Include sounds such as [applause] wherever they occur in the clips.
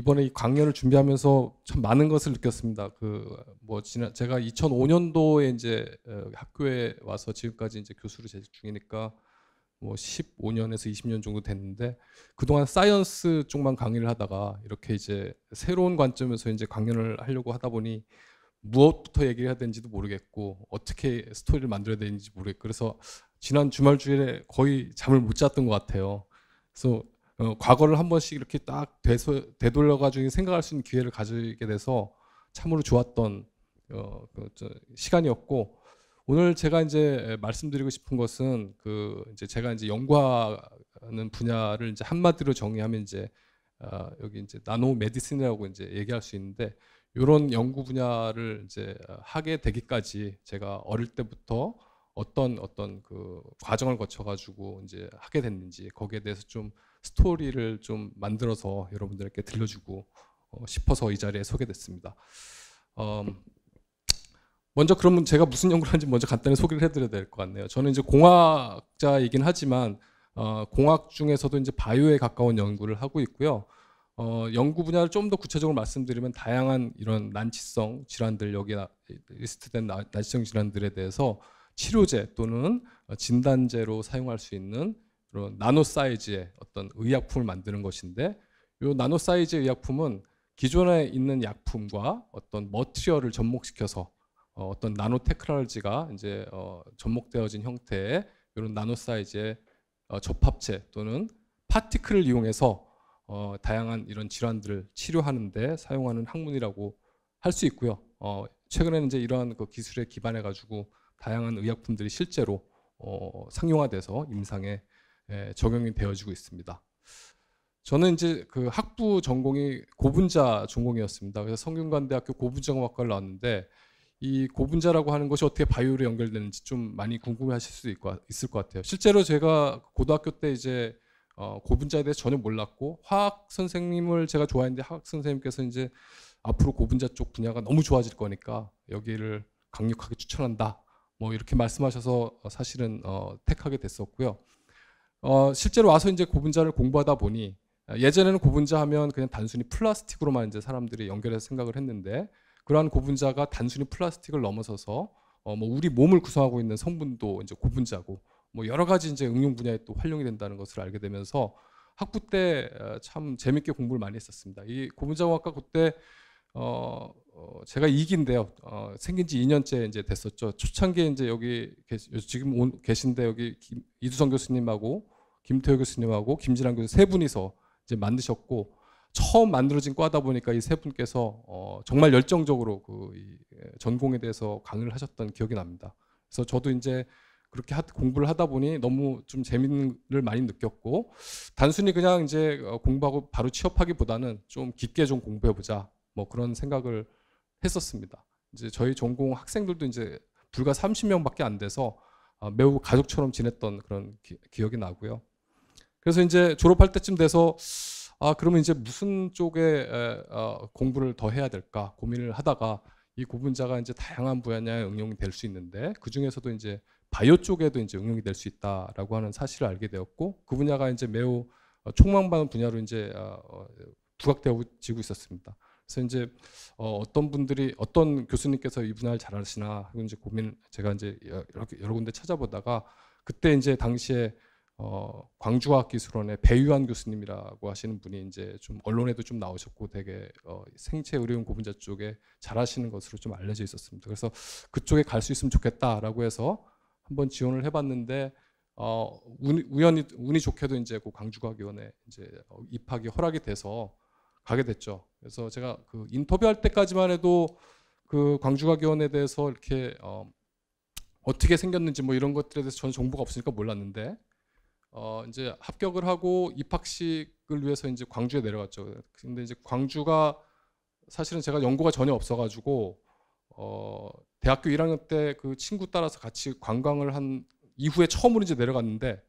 이번에 이 강연을 준비하면서 참 많은 것을 느꼈습니다. 그뭐 지난 제가 2005년도에 이제 어, 학교에 와서 지금까지 이제 교수로 재직 중이니까 뭐 15년에서 20년 정도 됐는데 그동안 사이언스 쪽만 강의를 하다가 이렇게 이제 새로운 관점에서 이제 강연을 하려고 하다 보니 무엇부터 얘기를 해야 되는지도 모르겠고 어떻게 스토리를 만들어야 되는지 모르겠고 그래서 지난 주말 주일에 거의 잠을 못 잤던 것 같아요. 그래서 어, 과거를 한 번씩 이렇게 딱 되소, 되돌려가지고 생각할 수 있는 기회를 가지게 돼서 참으로 좋았던 어, 그, 저, 시간이었고 오늘 제가 이제 말씀드리고 싶은 것은 그 이제 제가 이제 연구하는 분야를 이제 한마디로 정의하면 이제 어, 여기 이제 나노 메디슨이라고 이제 얘기할 수 있는데 이런 연구 분야를 이제 하게 되기까지 제가 어릴 때부터 어떤 어떤 그 과정을 거쳐 가지고 이제 하게 됐는지 거기에 대해서 좀 스토리를 좀 만들어서 여러분들께 들려주고 어, 싶어서 이 자리에 소개 됐습니다. 음, 먼저 그러면 제가 무슨 연구를 하는지 먼저 간단히 소개를 해드려야 될 것 같네요. 저는 이제 공학자이긴 하지만 어, 공학 중에서도 이제 바이오에 가까운 연구를 하고 있고요. 어, 연구 분야를 좀 더 구체적으로 말씀드리면 다양한 이런 난치성 질환들 여기 리스트된 난치성 질환들에 대해서 치료제 또는 어, 진단제로 사용할 수 있는 그런 나노 사이즈의 어떤 의약품을 만드는 것인데 이 나노 사이즈의 의약품은 기존에 있는 약품과 어떤 머티리얼을 접목시켜서 어, 어떤 나노 테크놀로지가 이제 어 접목되어진 형태의 이런 나노 사이즈의 어 접합체 또는 파티클을 이용해서 어, 다양한 이런 질환들을 치료하는데 사용하는 학문이라고 할 수 있고요. 어, 최근에는 이제 이러한 그 기술에 기반해 가지고 다양한 의약품들이 실제로 어, 상용화돼서 임상에 에, 예, 적용이 되어지고 있습니다. 저는 이제 그 학부 전공이 고분자 전공이었습니다. 그래서 성균관대학교 고분자공학과를 나왔는데 이 고분자라고 하는 것이 어떻게 바이오로 연결되는지 좀 많이 궁금해하실 수 있고, 있을 것 같아요. 실제로 제가 고등학교 때 이제 어, 고분자에 대해 전혀 몰랐고 화학 선생님을 제가 좋아했는데 화학 선생님께서 이제 앞으로 고분자 쪽 분야가 너무 좋아질 거니까 여기를 강력하게 추천한다 뭐 이렇게 말씀하셔서 어, 사실은 어, 택하게 됐었고요. 어, 실제로 와서 이제 고분자를 공부하다 보니 어, 예전에는 고분자 하면 그냥 단순히 플라스틱으로만 이제 사람들이 연결해서 생각을 했는데 그러한 고분자가 단순히 플라스틱을 넘어서서 어, 뭐 우리 몸을 구성하고 있는 성분도 이제 고분자고 뭐 여러 가지 이제 응용 분야에 또 활용이 된다는 것을 알게 되면서 학부 때참 어, 재밌게 공부를 많이 했었습니다. 이 고분자공학과 그때 어, 어 제가 이긴데요. 어, 생긴 지 2년째 이제 됐었죠. 초창기에 이제 여기 계시, 지금 온, 계신데 여기 김, 이두성 교수님하고 김태호 교수님하고 김진환 교수 세 분이서 이제 만드셨고 처음 만들어진 과다 보니까 이 세 분께서 어, 정말 열정적으로 그이 예, 전공에 대해서 강의를 하셨던 기억이 납니다. 그래서 저도 이제 그렇게 하, 공부를 하다 보니 너무 좀 재미를 많이 느꼈고 단순히 그냥 이제 어, 공부하고 바로 취업하기보다는 좀 깊게 좀 공부해 보자 뭐 그런 생각을 했었습니다. 이제 저희 전공 학생들도 이제 불과 30명밖에 안 돼서 어, 매우 가족처럼 지냈던 그런 기, 억이 나고요. 그래서 이제 졸업할 때쯤 돼서 아 그러면 이제 무슨 쪽에 어, 공부를 더 해야 될까 고민을 하다가 이 고분자가 이제 다양한 분야에 응용이 될 수 있는데 그 중에서도 이제 바이오 쪽에도 이제 응용이 될 수 있다라고 하는 사실을 알게 되었고 그 분야가 이제 매우 어, 촉망받은 분야로 이제 부각되어지고 있었습니다. 그래서 이제 어, 어떤 분들이 어떤 교수님께서 이 분야를 잘하시나 하고 이제 고민 제가 이제 여러, 여러 군데 찾아보다가 그때 이제 당시에 어, 광주과학기술원의 배유한 교수님이라고 하시는 분이 이제 좀 언론에도 좀 나오셨고 되게 어, 생체 의료용 고분자 쪽에 잘하시는 것으로 좀 알려져 있었습니다. 그래서 그쪽에 갈 수 있으면 좋겠다라고 해서 한번 지원을 해봤는데 어, 운, 우연히 운이 좋게도 이제 그 광주과학위원회 이제 어, 입학이 허락이 돼서 가게 됐죠. 그래서 제가 그 인터뷰할 때까지만 해도 그 광주가교원에 대해서 이렇게 어, 어떻게 생겼는지 뭐 이런 것들에 대해서 전 정보가 없으니까 몰랐는데 어 이제 합격을 하고 입학식을 위해서 이제 광주에 내려갔죠. 근데 이제 광주가 사실은 제가 연구가 전혀 없어가지고 어 대학교 1학년 때 그 친구 따라서 같이 관광을 한 이후에 처음으로 이제 내려갔는데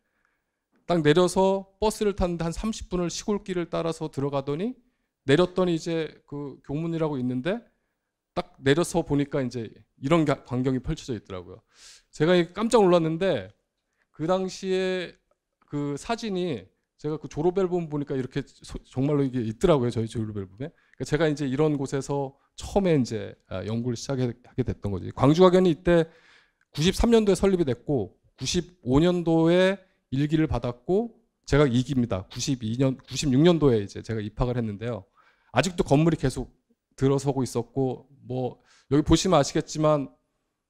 딱 내려서 버스를 탔는데 한 30분을 시골길을 따라서 들어가더니 내렸더니 이제 그 교문이라고 있는데 딱 내려서 보니까 이제 이런 광경이 펼쳐져 있더라고요. 제가 깜짝 놀랐는데 그 당시에 그 사진이 제가 그 졸업 앨범 보니까 이렇게 정말로 이게 있더라고요 저희 졸업 앨범에. 그러니까 제가 이제 이런 곳에서 처음에 이제 아, 연구를 시작하게 됐던 거지광주학연이 이때 93년도에 설립이 됐고 95년도에 일기를 받았고 제가 2기입니다. 92년, 96년도에 이제 제가 입학을 했는데요. 아직도 건물이 계속 들어서고 있었고 뭐 여기 보시면 아시겠지만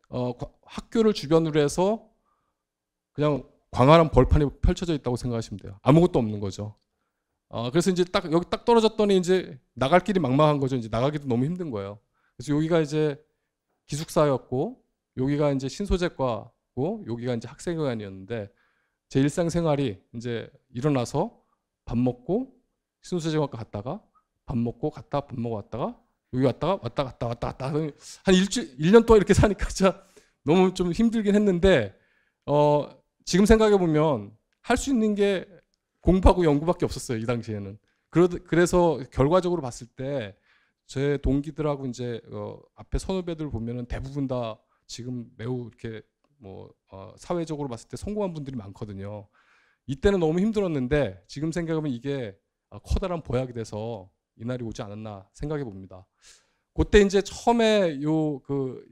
어, 학교를 주변으로 해서 그냥 광활한 벌판이 펼쳐져 있다고 생각하시면 돼요. 아무것도 없는 거죠. 어, 그래서 이제 딱 여기 딱 떨어졌더니 이제 나갈 길이 막막한 거죠. 이제 나가기도 너무 힘든 거예요. 그래서 여기가 이제 기숙사였고 여기가 이제 신소재과고 여기가 이제 학생회관이었는데 제 일상생활이 이제 일어나서 밥 먹고 신소재과 갔다가 밥 먹고 갔다 밥 먹고 왔다가 여기 왔다가 왔다 갔다 왔다 갔다 한 일주 일년 동안 이렇게 사니까 [laughs] 진짜 너무 좀 힘들긴 했는데 어 지금 생각해 보면 할 수 있는 게 공부하고 연구밖에 없었어요 이 당시에는 그러, 그래서 결과적으로 봤을 때 제 동기들하고 이제 어, 앞에 선후배들 보면은 대부분 다 지금 매우 이렇게 뭐 어, 사회적으로 봤을 때 성공한 분들이 많거든요 이때는 너무 힘들었는데 지금 생각하면 이게 어, 커다란 보약이 돼서 이 날이 오지 않았나 생각해 봅니다. 그때 이제 처음에 요그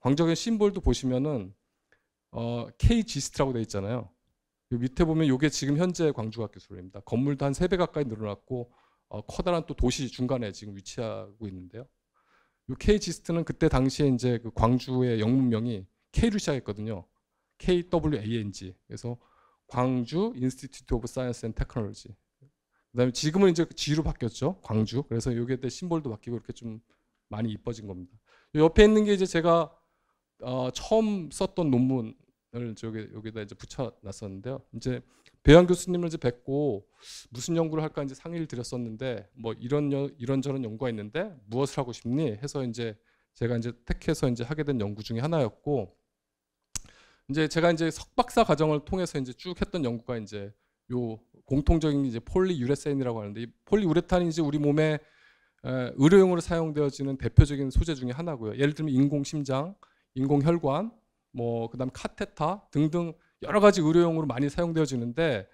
광적인 심볼도 보시면은 어, KG스트라고 돼 있잖아요. 요 밑에 보면 요게 지금 현재 광주학교 소리입니다. 건물도 한 3배 가까이 늘어났고 어, 커다란 또 도시 중간에 지금 위치하고 있는데요. 요 KG스트는 그때 당시에 이제 그 광주의 영문명이 K로 시작했거든요. KWANG. 그래서 광주 인스티튜트 오브 사이언스 앤 테크놀로지. 그다음에 지금은 이제 G로 바뀌었죠. 광주. 그래서 여기에 대 심볼도 바뀌고 이렇게 좀 많이 이뻐진 겁니다. 옆에 있는 게 이제 제가 어, 처음 썼던 논문을 저기 여기다 이제 붙여놨었는데요. 이제 배양 교수님을 이제 뵙고 무슨 연구를 할까 이제 상의를 드렸었는데 뭐 이런 여, 이런저런 연구가 있는데 무엇을 하고 싶니 해서 이제 제가 이제 택해서 이제 하게 된 연구 중에 하나였고 이제 제가 이제 석박사 과정을 통해서 이제 쭉 했던 연구가 이제 요 공통적인 이제 폴리유레센이라고 하는데 이 폴리우레탄이 이제 우리 몸에 의료용으로 사용되어지는 대표적인 소재 중에 하나고요. 예를 들면 인공 심장, 인공 혈관, 뭐 그다음 카테타 등등 여러 가지 의료용으로 많이 사용되어지는데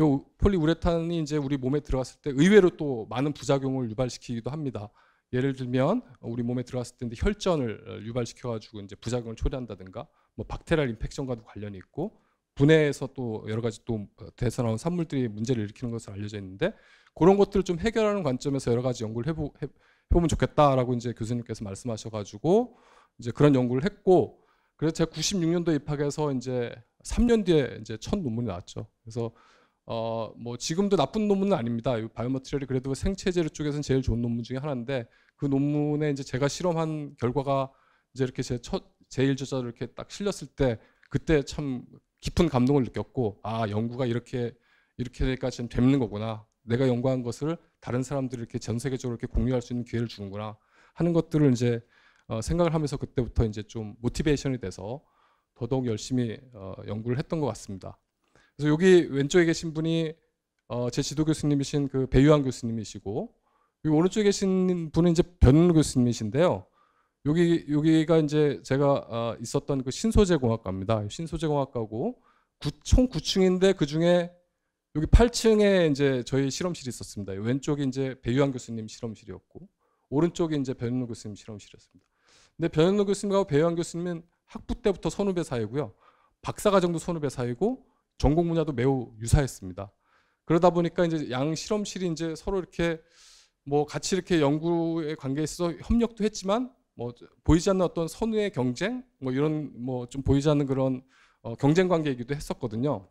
요 폴리우레탄이 이제 우리 몸에 들어갔을 때 의외로 또 많은 부작용을 유발시키기도 합니다. 예를 들면 우리 몸에 들어갔을 때 혈전을 유발시켜 가지고 이제 부작용을 초래한다든가 뭐박테리 인펙션과도 관련이 있고 분해해서 또 여러 가지 또 대사 나온 산물들이 문제를 일으키는 것으로 알려져 있는데 그런 것들을 좀 해결하는 관점에서 여러 가지 연구를 해보, 해, 해보면 좋겠다라고 이제 교수님께서 말씀하셔가지고 이제 그런 연구를 했고 그래서 제가 96년도에 입학해서 이제 3년 뒤에 이제 첫 논문이 나왔죠. 그래서 어뭐 지금도 나쁜 논문은 아닙니다. 바이오마트리얼이 그래도 생체재료 쪽에서는 제일 좋은 논문 중에 하나인데 그 논문에 이제 제가 실험한 결과가 이제 이렇게 제 첫 제일 저자로 이렇게 딱 실렸을 때 그때 참 깊은 감동을 느꼈고 아 연구가 이렇게 이렇게까지 되는 거구나 내가 연구한 것을 다른 사람들이 이렇게 전 세계적으로 이렇게 공유할 수 있는 기회를 주는구나 하는 것들을 이제 어, 생각을 하면서 그때부터 이제 좀 모티베이션이 돼서 더더욱 열심히 어, 연구를 했던 것 같습니다. 그래서 여기 왼쪽에 계신 분이 어, 제 지도 교수님이신 그 배유한 교수님이시고 여기 오른쪽에 계신 분은 이제 변 교수님이신데요. 여기 여기가 이제 제가 어, 있었던 그 신소재공학과입니다. 신소재공학과고 총 9층인데 그 중에 여기 8층에 이제 저희 실험실이 있었습니다. 왼쪽이 이제 배유한 교수님 실험실이었고 오른쪽이 이제 변현우 교수님 실험실이었습니다. 근데 변현우 교수님하고 배유한 교수님은 학부 때부터 선후배 사이고요. 박사과정도 선후배 사이고 전공 분야도 매우 유사했습니다. 그러다 보니까 이제 양 실험실이 이제 서로 이렇게 뭐 같이 이렇게 연구에 관계에 있어서 협력도 했지만 뭐 보이지 않는 어떤 선의의 경쟁 뭐 이런 뭐 좀 보이지 않는 그런 어, 경쟁 관계이기도 했었거든요.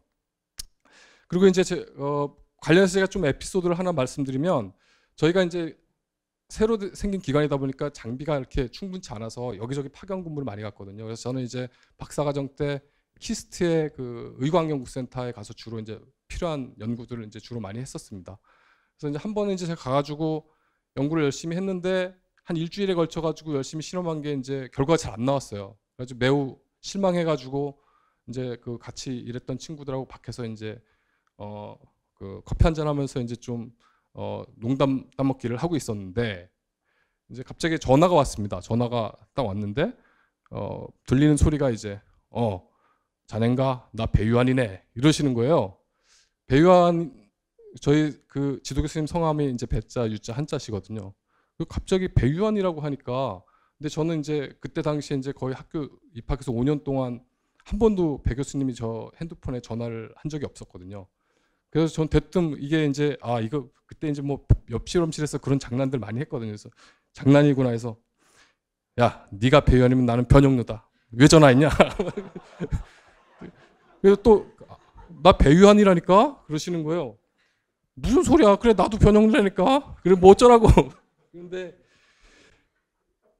그리고 이제 제, 어, 관련해서 제가 좀 에피소드를 하나 말씀드리면 저희가 이제 새로 생긴 기관이다 보니까 장비가 이렇게 충분치 않아서 여기저기 파견 근무를 많이 갔거든요. 그래서 저는 이제 박사과정 때 키스트의 그 의광연구센터에 가서 주로 이제 필요한 연구들을 이제 주로 많이 했었습니다. 그래서 이제 한 번은 이제 제가 가가지고 연구를 열심히 했는데 한 일주일에 걸쳐 가지고 열심히 실험한 게 이제 결과가 잘 안 나왔어요. 그래서 매우 실망해 가지고 이제 그 같이 일했던 친구들하고 밖에서 이제 어그 커피 한 잔 하면서 이제 좀어 농담 따먹기를 하고 있었는데 이제 갑자기 전화가 왔습니다. 전화가 딱 왔는데 어 들리는 소리가 이제 어 자넨가 나 배유한이네 이러시는 거예요. 배유한 저희 그 지도교수님 성함이 이제 배자 유자 한자시거든요. 그 갑자기 배유한이라고 하니까 근데 저는 이제 그때 당시에 이제 거의 학교 입학해서 5년 동안 한 번도 배 교수님이 저 핸드폰에 전화를 한 적이 없었거든요. 그래서 전 대뜸 이게 이제 아 이거 그때 이제 뭐 옆 실험실에서 그런 장난들 많이 했거든요. 그래서 장난이구나 해서 야 네가 배유아니면 나는 변형료다. 왜 전화했냐? [laughs] 그래서 또 나 배유한이라니까 그러시는 거예요. 무슨 소리야? 그래 나도 변형료라니까. 그래 뭐 어쩌라고? 근데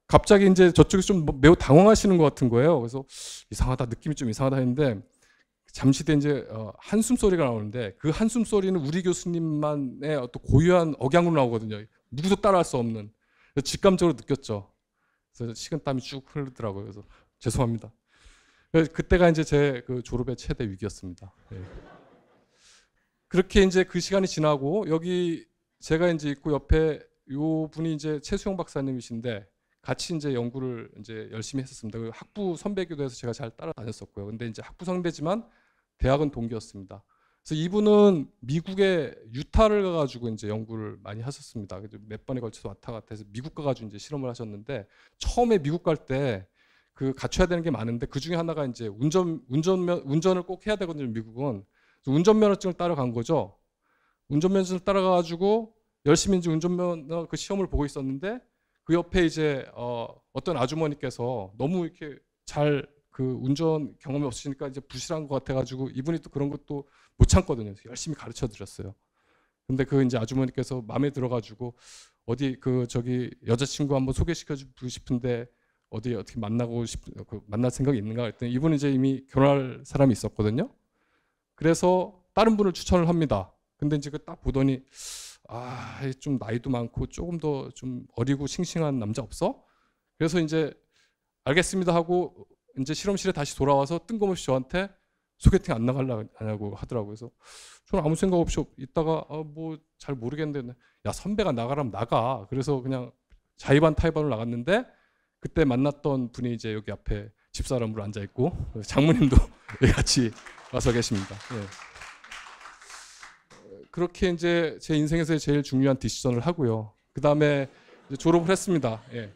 갑자기 이제 저쪽에서 좀 매우 당황하시는 것 같은 거예요. 그래서 이상하다, 느낌이 좀 이상하다 했는데 잠시 뒤에 이제 어, 한숨 소리가 나오는데 그 한숨 소리는 우리 교수님만의 어떤 고유한 억양으로 나오거든요. 누구도 따라할 수 없는 직감적으로 느꼈죠. 그래서 식은땀이 쭉 흐르더라고요. 그래서 죄송합니다. 그때가 이제 제그 졸업의 최대 위기였습니다. 예. 그렇게 이제 그 시간이 지나고 여기 제가 이제 있고 옆에 요 분이 이제 최수영 박사님이신데 같이 이제 연구를 이제 열심히 했었습니다. 그 학부 선배기도 해서 제가 잘 따라다녔었고요. 근데 이제 학부 선배지만 대학은 동기였습니다. 그래서 이분은 미국에 유타를 가가지고 이제 연구를 많이 하셨습니다. 몇 번에 걸쳐서 왔다 갔다 해서 미국 가가지고 이제 실험을 하셨는데 처음에 미국 갈 때 그 갖춰야 되는 게 많은데 그 중에 하나가 이제 운전 운전 운전을 꼭 해야 되거든요. 미국은 운전면허증을 따러 간 거죠. 운전면허증을 따라가가지고 열심히 이제 운전면허 그 시험을 보고 있었는데 그 옆에 이제 어, 어떤 아주머니께서 너무 이렇게 잘 그 운전 경험이 없으시니까 이제 부실한 것 같아가지고 이분이 또 그런 것도 못 참거든요. 열심히 가르쳐 드렸어요. 근데 그 이제 아주머니께서 마음에 들어가지고 어디 그 저기 여자친구 한번 소개시켜 주고 싶은데 어디 어떻게 만나고 싶 그 만날 생각이 있는가 그랬더니 이분이 이제 이미 결혼할 사람이 있었거든요. 그래서 다른 분을 추천을 합니다. 근데 이제 그 딱 보더니 아, 좀 나이도 많고 조금 더 좀 어리고 싱싱한 남자 없어? 그래서 이제 알겠습니다 하고 이제 실험실에 다시 돌아와서 뜬금없이 저한테 소개팅 안 나가려고 하더라고요. 그래서 저는 아무 생각 없이 있다가 아, 뭐잘 모르겠는데 야 선배가 나가라면 나가. 그래서 그냥 자의반 타의반으로 나갔는데 그때 만났던 분이 이제 여기 앞에 집사람으로 앉아 있고 장모님도 [laughs] 같이 와서 계십니다. 예. 그렇게 이제 제 인생에서 제일 중요한 디시전을 하고요. 그 다음에 졸업을 했습니다. 예.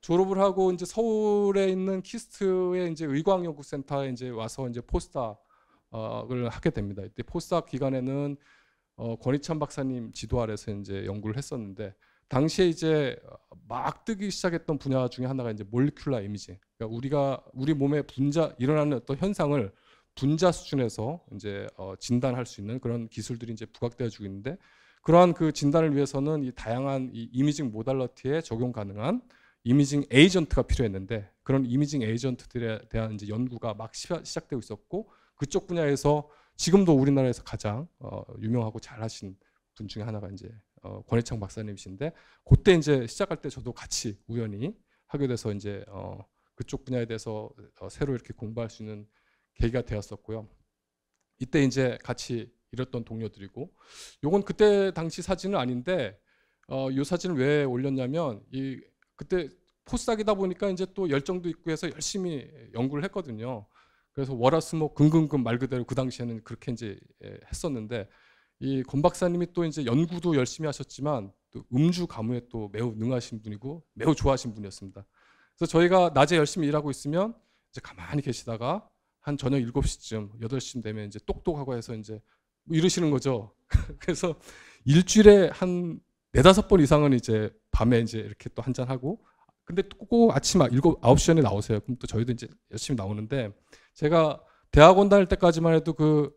졸업을 하고 이제 서울에 있는 키스트의 이제 의광 연구센터에 이제 와서 이제 포스닥을 하게 됩니다. 이때 포스닥 기간에는 어, 권희찬 박사님 지도 아래서 이제 연구를 했었는데 당시에 이제 막 뜨기 시작했던 분야 중에 하나가 이제 몰리큘라 이미징. 그러니까 우리가 우리 몸의 분자 일어나는 어떤 현상을 분자 수준에서 이제 어 진단할 수 있는 그런 기술들이 이제 부각되어지고 있는데 그러한 그 진단을 위해서는 이 다양한 이 이미징 모달러티에 적용 가능한 이미징 에이전트가 필요했는데 그런 이미징 에이전트들에 대한 이제 연구가 막 시작되고 있었고 그쪽 분야에서 지금도 우리나라에서 가장 어 유명하고 잘하신 분 중에 하나가 이제 어 권해창 박사님이신데 그때 이제 시작할 때 저도 같이 우연히 하게 돼서 이제 어 그쪽 분야에 대해서 어, 새로 이렇게 공부할 수 있는 계기가 되었었고요. 이때 이제 같이 일했던 동료들이고, 요건 그때 당시 사진은 아닌데, 어, 요 사진을 왜 올렸냐면, 이 그때 포스닥이다 보니까 이제 또 열정도 있고 해서 열심히 연구를 했거든요. 그래서 월화수목 금금금 말 그대로 그 당시에는 그렇게 이제 예, 했었는데 이 권 박사님이 또 이제 연구도 열심히 하셨지만 또 음주 가무에 또 매우 능하신 분이고 매우 좋아하신 분이었습니다. 그래서 저희가 낮에 열심히 일하고 있으면 이제 가만히 계시다가 한 저녁 7시쯤, 8시쯤 되면 이제 똑똑하고 해서 이제 뭐 이러시는 거죠. [laughs] 그래서 일주일에 한 네다섯 번 이상은 이제 밤에 이제 이렇게 또 한잔 하고 근데 꼭 아침 7, 9시에 전 나오세요. 그럼 또 저희도 이제 열심히 나오는데 제가 대학원 다닐 때까지만 해도 그,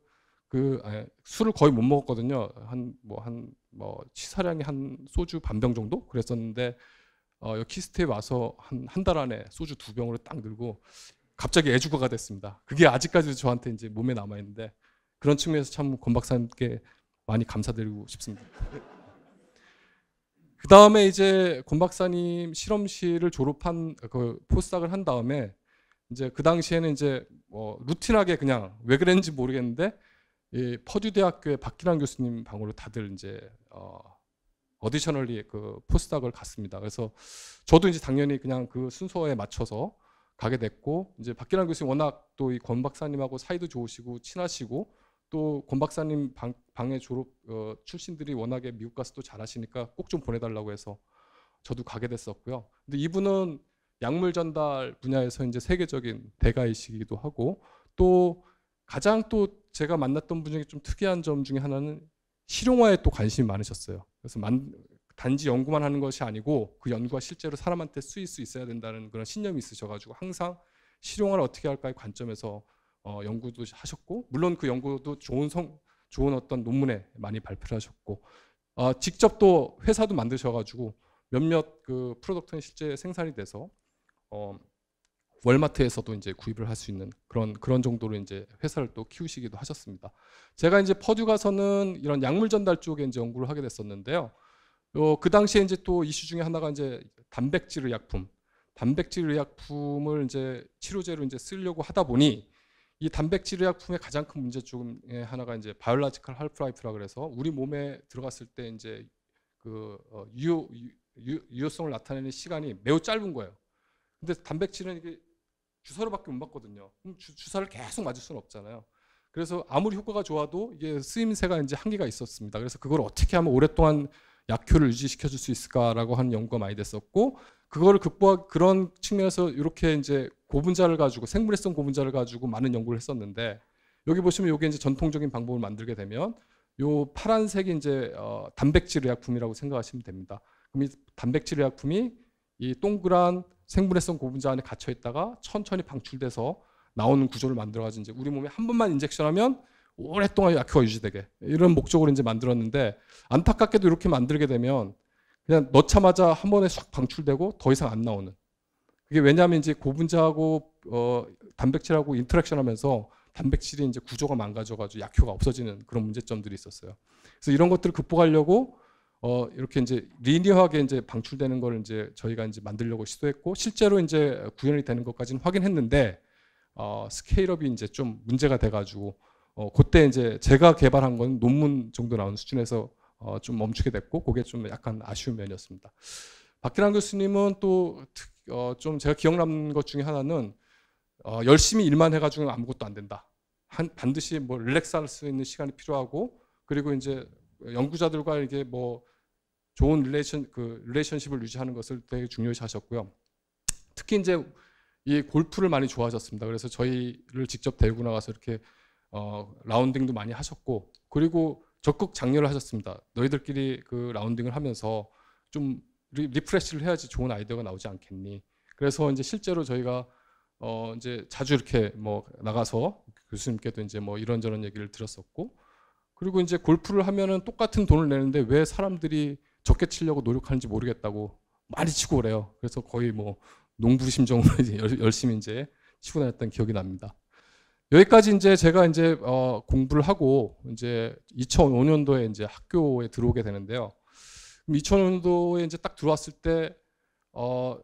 그, 아니, 술을 거의 못 먹었거든요. 한, 뭐, 한, 뭐, 치사량이한 소주 반 병 정도? 그랬었는데, 어, 키스트에 와서 한, 한 달 안에 소주 두 병으로 딱 늘고, 갑자기 애주가가 됐습니다. 그게 아직까지도 저한테 이제 몸에 남아 있는데 그런 측면에서 참 권 박사님께 많이 감사드리고 싶습니다. [laughs] 그 다음에 이제 권 박사님 실험실을 졸업한 그 포스닥을 한 다음에 이제 그 당시에는 이제 뭐 루틴하게 그냥 왜 그랬는지 모르겠는데 이 퍼듀 대학교의 박기란 교수님 방으로 다들 이제 어 어디셔널리 그 포스닥을 갔습니다. 그래서 저도 이제 당연히 그냥 그 순서에 맞춰서 가게 됐고 이제 박기란 교수님 워낙 또 이 권 박사님하고 사이도 좋으시고 친하시고 또 권 박사님 방, 방에 졸업 어, 출신들이 워낙에 미국 가서 또 잘하시니까 꼭 좀 보내달라고 해서 저도 가게 됐었고요. 근데 이분은 약물 전달 분야에서 이제 세계적인 대가이시기도 하고 또 가장 또 제가 만났던 분 중에 좀 특이한 점 중에 하나는 실용화에 또 관심이 많으셨어요. 그래서 만, 단지 연구만 하는 것이 아니고 그 연구가 실제로 사람한테 쓰일 수 있어야 된다는 그런 신념이 있으셔가지고 항상 실용화를 어떻게 할까의 관점에서 어, 연구도 하셨고 물론 그 연구도 좋은 성 좋은 어떤 논문에 많이 발표를 하셨고 어, 직접 또 회사도 만드셔가지고 몇몇 그 프로덕트는 실제 생산이 돼서 어, 월마트에서도 이제 구입을 할 수 있는 그런 그런 정도로 이제 회사를 또 키우시기도 하셨습니다. 제가 이제 퍼듀 가서는 이런 약물 전달 쪽에 이제 연구를 하게 됐었는데요. 어, 그 당시에 이제 또 이슈 중에 하나가 이제 단백질 의약품, 단백질 의약품을 이제 치료제로 이제 쓰려고 하다 보니 이 단백질 의약품의 가장 큰 문제 중에 하나가 이제 바이올라지컬 할프라이프라 그래서 우리 몸에 들어갔을 때 이제 그 어, 유효 유효성을 나타내는 시간이 매우 짧은 거예요. 근데 단백질은 이게 주사로밖에 못 맞거든요. 그 주, 주사를 계속 맞을 수는 없잖아요. 그래서 아무리 효과가 좋아도 이게 쓰임새가 이제 한계가 있었습니다. 그래서 그걸 어떻게 하면 오랫동안 약효를 유지시켜 줄 수 있을까라고 하는 연구가 많이 됐었고 그거를 극복 그런 측면에서 이렇게 이제 고분자를 가지고 생물해성 고분자를 가지고 많은 연구를 했었는데 여기 보시면 이게 이제 전통적인 방법을 만들게 되면 요 파란색이 이제 어, 단백질 의약품이라고 생각하시면 됩니다. 그럼 이 단백질 의약품이 이 동그란 생물해성 고분자 안에 갇혀 있다가 천천히 방출돼서 나오는 구조를 만들어 가지고 이제 우리 몸에 한 번만 인젝션하면 오랫동안 약효가 유지되게 이런 목적으로 이제 만들었는데 안타깝게도 이렇게 만들게 되면 그냥 넣자마자 한 번에 싹 방출되고 더 이상 안 나오는 그게 왜냐하면 이제 고분자하고 어, 단백질하고 인터랙션하면서 단백질이 이제 구조가 망가져가지고 약효가 없어지는 그런 문제점들이 있었어요. 그래서 이런 것들을 극복하려고 어, 이렇게 이제 리니어하게 이제 방출되는 걸 이제 저희가 이제 만들려고 시도했고 실제로 이제 구현이 되는 것까지는 확인했는데 어, 스케일업이 이제 좀 문제가 돼가지고 어, 그때 이제 제가 개발한 건 논문 정도 나온 수준에서 어, 좀 멈추게 됐고 그게 좀 약간 아쉬운 면이었습니다. 박기란 교수님은 또좀 어, 제가 기억나는 것 중에 하나는 어, 열심히 일만 해가지고 아무것도 안 된다. 한, 반드시 뭐 릴렉스할 수 있는 시간이 필요하고 그리고 이제 연구자들과 이게 뭐 좋은 릴레이션 그 릴레이션십을 유지하는 것을 되게 중요시 하셨고요. 특히 이제 이 골프를 많이 좋아하셨습니다. 그래서 저희를 직접 데리고 나가서 이렇게 어, 라운딩도 많이 하셨고 그리고 적극 장려를 하셨습니다. 너희들끼리 그 라운딩을 하면서 좀 리, 리프레시를 해야지 좋은 아이디어가 나오지 않겠니? 그래서 이제 실제로 저희가 어 이제 자주 이렇게 뭐 나가서 교수님께도 이제 뭐 이런저런 얘기를 들었었고 그리고 이제 골프를 하면은 똑같은 돈을 내는데 왜 사람들이 적게 치려고 노력하는지 모르겠다고 많이 치고 그래요. 그래서 거의 뭐 농부 심정으로 [laughs] 이제 열심히 이제 치고 다녔던 기억이 납니다. 여기까지 이제 제가 이제 어, 공부를 하고 이제 2005년도에 이제 학교에 들어오게 되는데요. 2005년도에 이제 딱 들어왔을 때 어,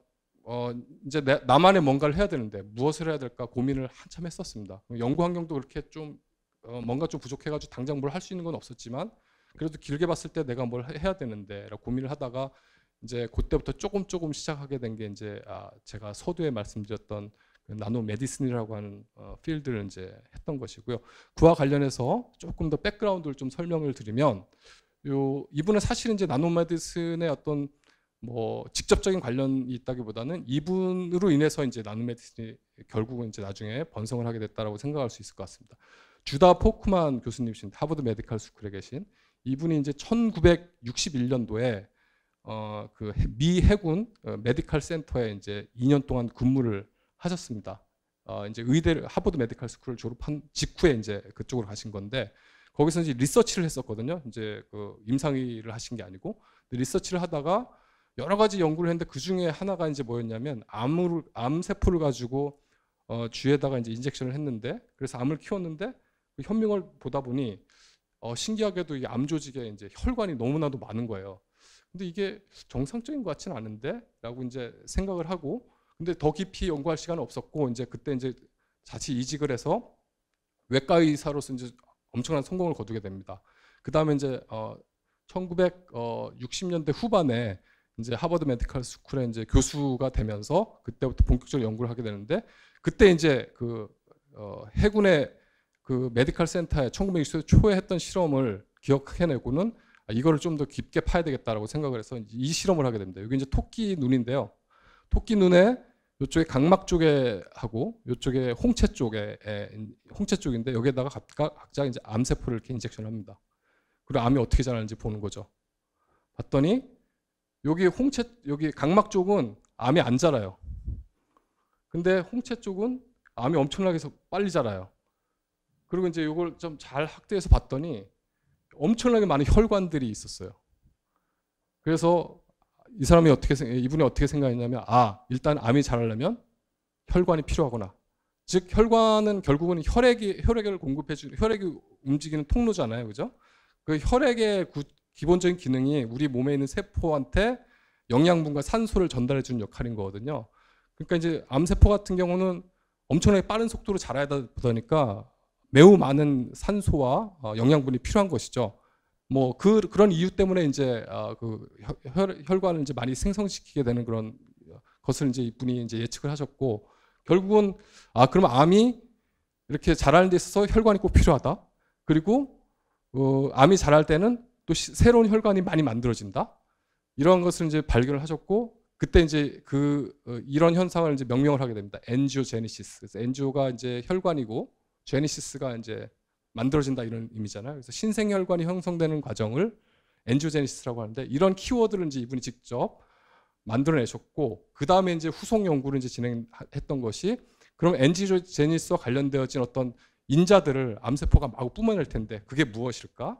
어, 이제 내, 나만의 뭔가를 해야 되는데 무엇을 해야 될까 고민을 한참 했었습니다. 연구 환경도 그렇게 좀 어, 뭔가 좀 부족해가지고 당장 뭘 할 수 있는 건 없었지만 그래도 길게 봤을 때 내가 뭘 해야 되는데라고 고민을 하다가 이제 그때부터 조금 조금 시작하게 된 게 이제 아, 제가 서두에 말씀드렸던 나노 메디슨이라고 하는 어, 필드를 이제 했던 것이고요. 그와 관련해서 조금 더 백그라운드를 좀 설명을 드리면 요 이분은 사실 이제 나노 메디슨의 어떤 뭐 직접적인 관련이 있다기보다는 이분으로 인해서 이제 나노 메디슨이 결국은 이제 나중에 번성을 하게 됐다라고 생각할 수 있을 것 같습니다. 주다 포크만 교수님이신 하버드 메디컬 스쿨에 계신 이분이 이제 1961년도에 어, 그미 해군 어, 메디컬 센터에 이제 2년 동안 근무를 하셨습니다. 어, 이제 의대를 하버드 메디컬 스쿨을 졸업한 직후에 이제 그쪽으로 가신 건데 거기서 이제 리서치를 했었거든요. 이제 그 임상의를 하신 게 아니고 리서치를 하다가 여러 가지 연구를 했는데 그 중에 하나가 이제 뭐였냐면 암을 암 세포를 가지고 어, 쥐에다가 이제 인젝션을 했는데 그래서 암을 키웠는데 그 현미을 보다 보니 어, 신기하게도 이 암 조직에 이제 혈관이 너무나도 많은 거예요. 근데 이게 정상적인 것 같지는 않은데라고 이제 생각을 하고 근데 더 깊이 연구할 시간은 없었고 이제 그때 이제 자칫 이직을 해서 외과 의사로서 이제 엄청난 성공을 거두게 됩니다. 그다음에 이제 어 1960년대 어, 후반에 이제 하버드 메디컬 스쿨의 이제 교수가 되면서 그때부터 본격적으로 연구를 하게 되는데 그때 이제 그어 해군의 그 메디컬 센터에 1960년 대 초에 했던 실험을 기억해내고는 아, 이거를 좀 더 깊게 파야 되겠다라고 생각을 해서 이 실험을 하게 됩니다. 여기 이제 토끼 눈인데요. 토끼 눈에 이쪽에 각막 쪽에 하고 이쪽에 홍채 쪽에 홍채 쪽인데 여기에다가 각각 자 이제 암세포를 이렇게 인젝션 합니다. 그리고 암이 어떻게 자라는지 보는 거죠. 봤더니 여기 홍채 여기 각막 쪽은 암이 안 자라요. 근데 홍채 쪽은 암이 엄청나게 빨리 자라요. 그리고 이제 이걸 좀 잘 학대해서 봤더니 엄청나게 많은 혈관들이 있었어요. 그래서 이 사람이 어떻게 생 이분이 어떻게 생각했냐면 아 일단 암이 자라려면 혈관이 필요하구나. 즉 혈관은 결국은 혈액이 혈액을 공급해주는 혈액이 움직이는 통로잖아요, 그죠? 그 혈액의 구, 기본적인 기능이 우리 몸에 있는 세포한테 영양분과 산소를 전달해 주는 역할인 거거든요. 그러니까 이제 암세포 같은 경우는 엄청나게 빠른 속도로 자라다 보니까 매우 많은 산소와 어, 영양분이 필요한 것이죠. 뭐그 그런 이유 때문에 이제 어, 그 혈, 혈관을 이제 많이 생성시키게 되는 그런 것을 이제 이분이 이제 예측을 하셨고 결국은 아 그럼 암이 이렇게 자라는 데 있어서 혈관이 꼭 필요하다. 그리고 어, 암이 자랄 때는 또 시, 새로운 혈관이 많이 만들어진다. 이런 것을 이제 발견을 하셨고 그때 이제 그 어, 이런 현상을 이제 명명을 하게 됩니다. 엔지오제네시스. 그래서 엔지오가 이제 혈관이고 제네시스가 이제 만들어진다 이런 의미잖아요. 그래서 신생혈관이 형성되는 과정을 엔지오제네시스라고 하는데 이런 키워드를 이제 이분이 직접 만들어내셨고 그 다음에 이제 후속 연구를 이제 진행했던 것이 그럼 엔지오제니스와 관련되어진 어떤 인자들을 암세포가 마구 뿜어낼 텐데 그게 무엇일까?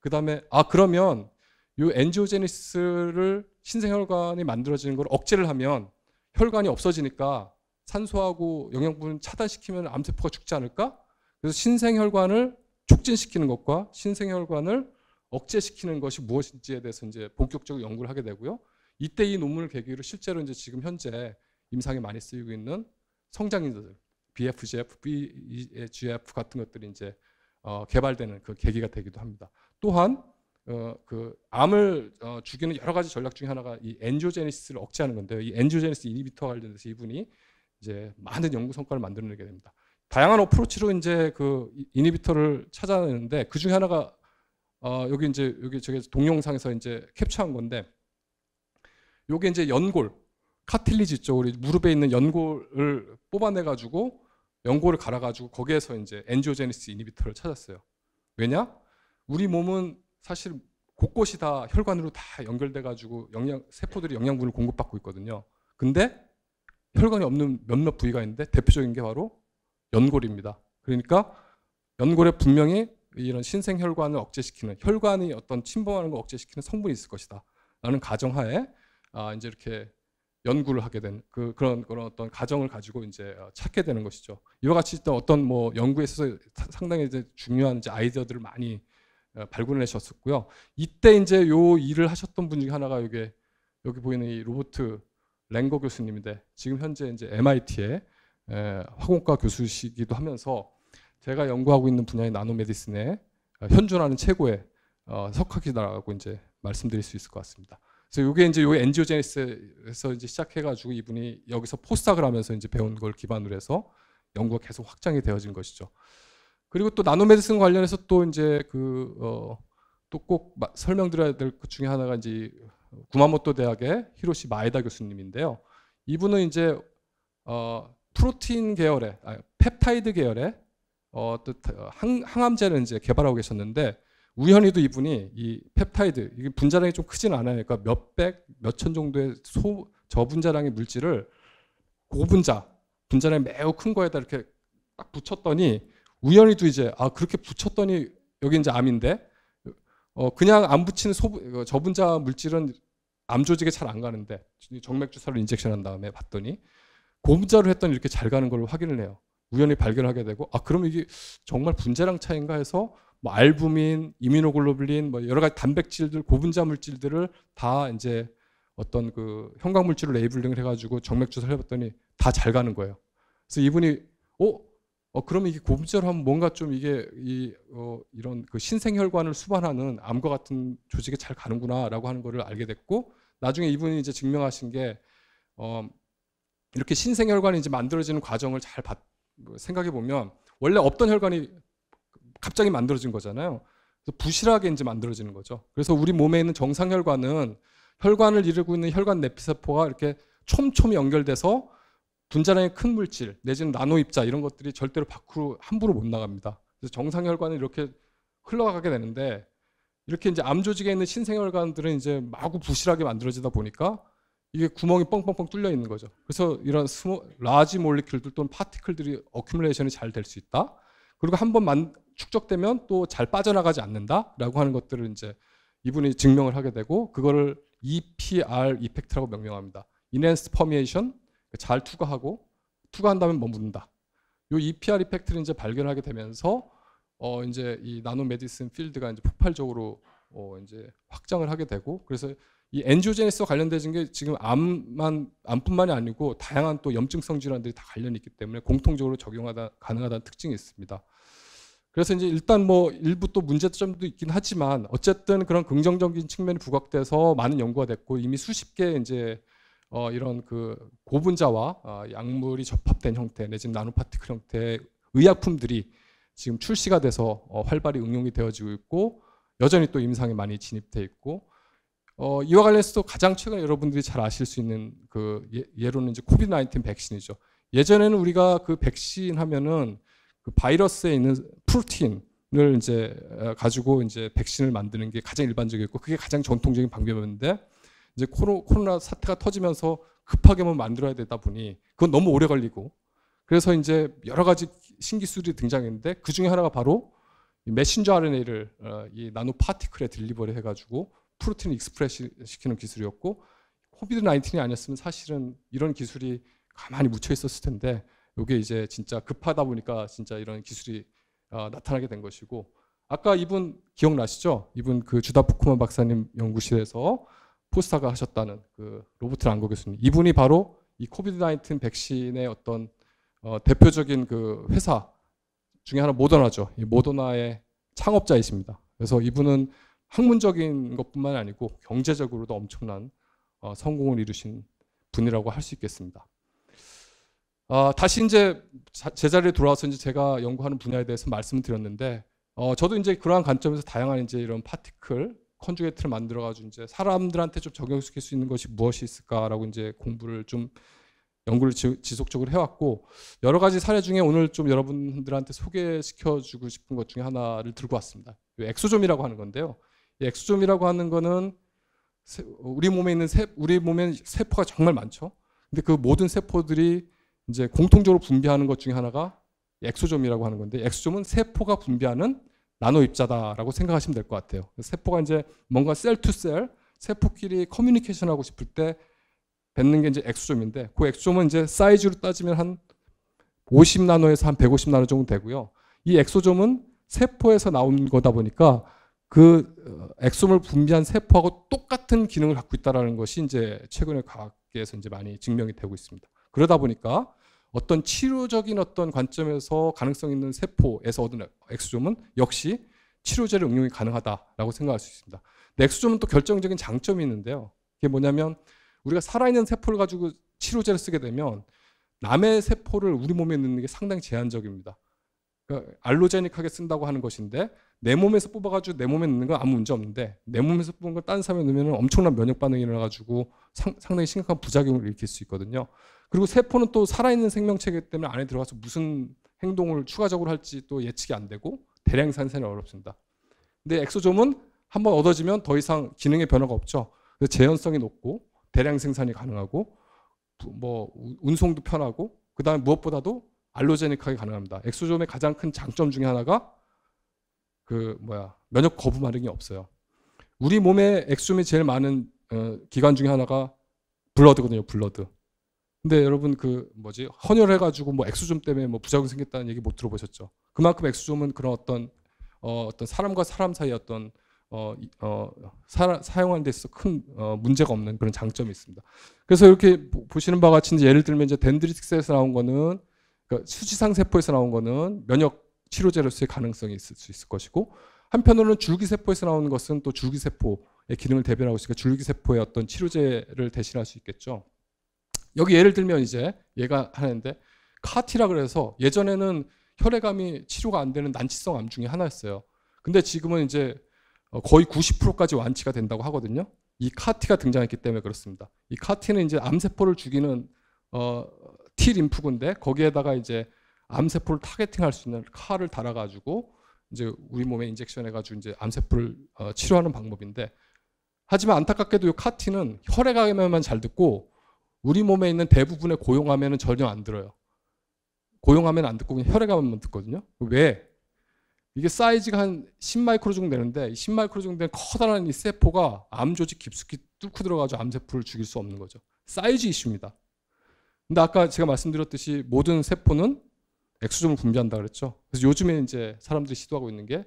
그 다음에 아 그러면 이 엔지오제니스를 신생혈관이 만들어지는 걸 억제를 하면 혈관이 없어지니까 산소하고 영양분 을 차단시키면 암세포가 죽지 않을까? 그래서 신생혈관을 촉진시키는 것과 신생혈관을 억제시키는 것이 무엇인지에 대해서 이제 본격적으로 연구를 하게 되고요. 이때 이 논문을 계기로 실제로 이제 지금 현재 임상에 많이 쓰이고 있는 성장인자들 BFGF, BGF e 같은 것들이 이제 어, 개발되는 그 계기가 되기도 합니다. 또한 어, 그 암을 어, 죽이는 여러 가지 전략 중에 하나가 이 엔조제네시스를 억제하는 건데요. 이 엔조제네시스 이니비터 관련돼서 이분이 이제 많은 연구 성과를 만들어내게 됩니다. 다양한 어프로치로 이제 그 이니비터를 찾아내는데 그 중에 하나가 어 여기 이제 여기 저기 동영상에서 이제 캡처한 건데 요게 이제 연골 카틸리지 쪽 우리 무릎에 있는 연골을 뽑아내 가지고 연골을 갈아 가지고 거기에서 이제 엔지오제니스 이니비터를 찾았어요. 왜냐? 우리 몸은 사실 곳곳이 다 혈관으로 다 연결돼 가지고 영양 세포들이 영양분을 공급받고 있거든요. 근데 혈관이 없는 몇몇 부위가 있는데 대표적인 게 바로 연골입니다. 그러니까 연골에 분명히 이런 신생혈관을 억제시키는 혈관이 어떤 침범하는 걸 억제시키는 성분이 있을 것이다. 라는 가정하에 아 이제 이렇게 연구를 하게 된 그, 그런 그런 어떤 가정을 가지고 이제 어, 찾게 되는 것이죠. 이와 같이 일단 어떤 뭐 연구에 있어서 상당히 이제 중요한 이제 아이디어들을 많이 어, 발굴해내셨었고요. 이때 이제 요 일을 하셨던 분 중에 하나가 여기 여기 보이는 이 로버트 랭거 교수님인데 지금 현재 이제 MIT에 화공과 예, 교수시기도 하면서 제가 연구하고 있는 분야인 나노메디슨에 어, 현존하는 최고의 어, 석학이라고 다 이제 말씀드릴 수 있을 것 같습니다. 그래서 이게 이제 요엔지오제네스에서 이제 시작해가지고 이분이 여기서 포스닥을 하면서 이제 배운 걸 기반으로 해서 연구가 계속 확장이 되어진 것이죠. 그리고 또 나노메디슨 관련해서 또 이제 그 또꼭 어, 설명드려야 될것 중에 하나가 이제 구마모토 대학의 히로시 마에다 교수님인데요. 이분은 이제 어 프로틴 계열의 아, 펩타이드 계열의 어, 또 어, 항, 항암제를 이제 개발하고 계셨는데 우연히도 이분이 이 펩타이드 이게 분자량이 좀 크진 않아요. 그러니까 몇 백 몇 천 정도의 소 저분자량의 물질을 고분자 분자량이 매우 큰 거에다 이렇게 딱 붙였더니 우연히도 이제 아 그렇게 붙였더니 여기 이제 암인데 어 그냥 안 붙이는 소 어, 저분자 물질은 암 조직에 잘 안 가는데 정맥 주사로 인젝션한 다음에 봤더니 공짜로 했던 이렇게 잘 가는 걸 확인을 해요. 우연히 발견하게 되고 아 그럼 이게 정말 분자량 차인가 이 해서 뭐 알부민, 이민호글로블린 뭐 여러 가지 단백질들 고분자 물질들을 다 이제 어떤 그 형광 물질로 레이블링을 해가지고 정맥 주사를 해봤더니 다 잘 가는 거예요. 그래서 이분이 어, 어 그러면 이게 고분자로 하면 뭔가 좀 이게 이 어, 이런 그 신생혈관을 수반하는 암과 같은 조직에 잘 가는구나라고 하는 거를 알게 됐고 나중에 이분이 이제 증명하신 게 어, 이렇게 신생 혈관이 이제 만들어지는 과정을 잘 봐, 뭐 생각해 보면 원래 없던 혈관이 갑자기 만들어진 거잖아요. 그래서 부실하게 이제 만들어지는 거죠. 그래서 우리 몸에 있는 정상 혈관은 혈관을 이루고 있는 혈관 내피세포가 이렇게 촘촘히 연결돼서 분자량의 큰 물질 내지는 나노 입자 이런 것들이 절대로 밖으로 함부로 못 나갑니다. 그래서 정상 혈관은 이렇게 흘러가게 되는데 이렇게 이제 암 조직에 있는 신생혈관들은 이제 마구 부실하게 만들어지다 보니까 이게 구멍이 뻥뻥뻥 뚫려 있는 거죠. 그래서 이런 스모, 라지 몰리큘들 또는 파티클들이 어큐뮬레이션이 잘 될 수 있다. 그리고 한번 축적되면 또 잘 빠져나가지 않는다라고 하는 것들을 이제 이분이 증명을 하게 되고 그거를 EPR 이펙트라고 명명합니다. e n 스 퍼미에이션 잘 투과하고 투과한 다면에 머문다. 뭐 요 EPR 이펙트를 이제 발견하게 되면서 어 이제 이 나노 메디슨 필드가 이제 폭발적으로 어 이제 확장을 하게 되고 그래서 이 엔지오제네스와 관련된 게 지금 암만 암뿐만이 아니고 다양한 또 염증성 질환들이 다 관련이 있기 때문에 공통적으로 적용하다 가능하다는 특징이 있습니다. 그래서 이제 일단 뭐 일부 또 문제점도 있긴 하지만 어쨌든 그런 긍정적인 측면이 부각돼서 많은 연구가 됐고 이미 수십 개 이제 어 이런 그 고분자와 어 약물이 접합된 형태 내지 나노 파티클 형태의 의약품들이 지금 출시가 돼서 어 활발히 응용이 되어지고 있고 여전히 또 임상에 많이 진입돼 있고 어, 이와 관련해서도 가장 최근 여러분들이 잘 아실 수 있는 그 예, 예 로는 이제 코비드 19 백신이죠. 예전에는 우리가 그 백신 하면은 그 바이러스에 있는 프로틴을 이제 가지고 이제 백신을 만드는 게 가장 일반적이었고 그게 가장 전통적인 방법이었는데 이제 코로, 코로나 사태가 터지면서 급하게뭐 만들어야 되다 보니 그건 너무 오래 걸리고 그래서 이제 여러 가지 신기술이 등장했는데 그 중에 하나가 바로 메신저 RNA를 어, 이 나노 파티클에 딜리버리 해가지고 프로틴을 익스프레시키는 시 기술이었고 코비드 19이 아니었으면 사실은 이런 기술이 가만히 묻혀 있었을 텐데 이게 이제 진짜 급하다 보니까 진짜 이런 기술이 어, 나타나게 된 것이고 아까 이분 기억나시죠? 이분 그 주다 푸크만 박사님 연구실에서 포스터가 하셨다는 그 로버트 랑고 교수님 이분이 바로 이 코비드 19 백신의 어떤 어, 대표적인 그 회사 중에 하나 모더나죠. 이 모더나의 창업자이십니다. 그래서 이분은 학문적인 것뿐만 아니고 경제적으로도 엄청난 어, 성공을 이루신 분이라고 할 수 있겠습니다. 어, 다시 이제 제자리에 돌아와서 이제 제가 연구하는 분야에 대해서 말씀을 드렸는데 어, 저도 이제 그러한 관점에서 다양한 이제 이런 파티클 컨주게트를 만들어 가지고 이제 사람들한테 좀 적용시킬 수 있는 것이 무엇이 있을까라고 이제 공부를 좀 연구를 지, 지속적으로 해왔고 여러 가지 사례 중에 오늘 좀 여러분들한테 소개시켜 주고 싶은 것 중에 하나를 들고 왔습니다. 엑소좀이라고 하는 건데요. 엑소좀이라고 하는 거는 우리 몸에 있는 세, 우리 몸에 세포가 정말 많죠. 근데 그 모든 세포들이 이제 공통적으로 분비하는 것 중에 하나가 엑소좀이라고 하는 건데 엑소좀은 세포가 분비하는 나노 입자다라고 생각하시면 될 것 같아요. 세포가 이제 뭔가 셀 투 셀, 세포끼리 커뮤니케이션 하고 싶을 때 뱉는 게 이제 엑소좀인데 그 엑소좀은 이제 사이즈로 따지면 한 50나노에서 한 150나노 정도 되고요. 이 엑소좀은 세포에서 나온 거다 보니까 그엑솜물 어, 분비한 세포하고 똑같은 기능을 갖고 있다라는 것이 이제 최근에 과학계에서 이제 많이 증명이 되고 있습니다. 그러다 보니까 어떤 치료적인 어떤 관점에서 가능성 있는 세포에서 얻은 엑소좀은 역시 치료제를 응용이 가능하다라고 생각할 수 있습니다. 엑소좀은 또 결정적인 장점이 있는데요. 그게 뭐냐면 우리가 살아있는 세포를 가지고 치료제를 쓰게 되면 남의 세포를 우리 몸에 넣는 게 상당히 제한적입니다. 그러니까 알로제닉하게 쓴다고 하는 것인데 내 몸에서 뽑아가지고 내 몸에 넣는 건 아무 문제 없는데 내 몸에서 뽑은 걸 딴 사람에 넣으면 엄청난 면역 반응이 일어나가지고 상, 상당히 심각한 부작용을 일으킬 수 있거든요. 그리고 세포는 또 살아있는 생명체이기 때문에 안에 들어가서 무슨 행동을 추가적으로 할지 또 예측이 안 되고 대량 생산이 어렵습니다. 근데 엑소좀은 한번 얻어지면 더 이상 기능의 변화가 없죠. 그래서 재현성이 높고 대량 생산이 가능하고 뭐 운송도 편하고 그다음에 무엇보다도 알로제닉하게 가능합니다. 엑소좀의 가장 큰 장점 중에 하나가 그 뭐야 면역 거부 반응이 없어요. 우리 몸에 액슘이 제일 많은 어, 기관 중에 하나가 블러드거든요. 블러드. 근데 여러분 그 뭐지 헌혈해가지고 뭐 액수점 때문에 뭐 부작용 생겼다는 얘기 못 들어보셨죠? 그만큼 액수점은 그런 어떤 어, 어떤 사람과 사람 사이 어떤 어, 어, 사, 사용하는 데 있어서 큰 어, 문제가 없는 그런 장점이 있습니다. 그래서 이렇게 보시는 바와 같이 예를 들면 이제 덴드리틱스에서 나온 거는 그러니까 수지상 세포에서 나온 거는 면역 치료제로서의 가능성이 있을 수 있을 것이고 한편으로는 줄기세포에서 나오는 것은 또 줄기세포의 기능을 대변하고 있으니까 줄기세포의 어떤 치료제를 대신할 수 있겠죠. 여기 예를 들면 이제 얘가 하는데 카티라 그래서 예전에는 혈액암이 치료가 안 되는 난치성 암 중에 하나였어요. 근데 지금은 이제 어, 거의 90%까지 완치가 된다고 하거든요. 이 카티가 등장했기 때문에 그렇습니다. 이 카티는 이제 암세포를 죽이는 어, T 림프군데 거기에다가 이제 암세포를 타겟팅할 수 있는 칼을 달아가지고 이제 우리 몸에 인젝션해가지고 이제 암세포를 어, 치료하는 방법인데 하지만 안타깝게도 이 카티는 혈액암에만 잘 듣고 우리 몸에 있는 대부분의 고용암에는 전혀 안 들어요. 고용암에는 안 듣고 그냥 혈액암만 듣거든요. 왜? 이게 사이즈가 한 10마이크로 정도 되는데 10마이크로 정도 되는 커다란 이 세포가 암 조직 깊숙이 뚫고 들어가서 암세포를 죽일 수 없는 거죠. 사이즈 이슈입니다. 근데 아까 제가 말씀드렸듯이 모든 세포는 엑소좀을 분비한다 그랬죠. 그래서 요즘에 이제 사람들이 시도하고 있는 게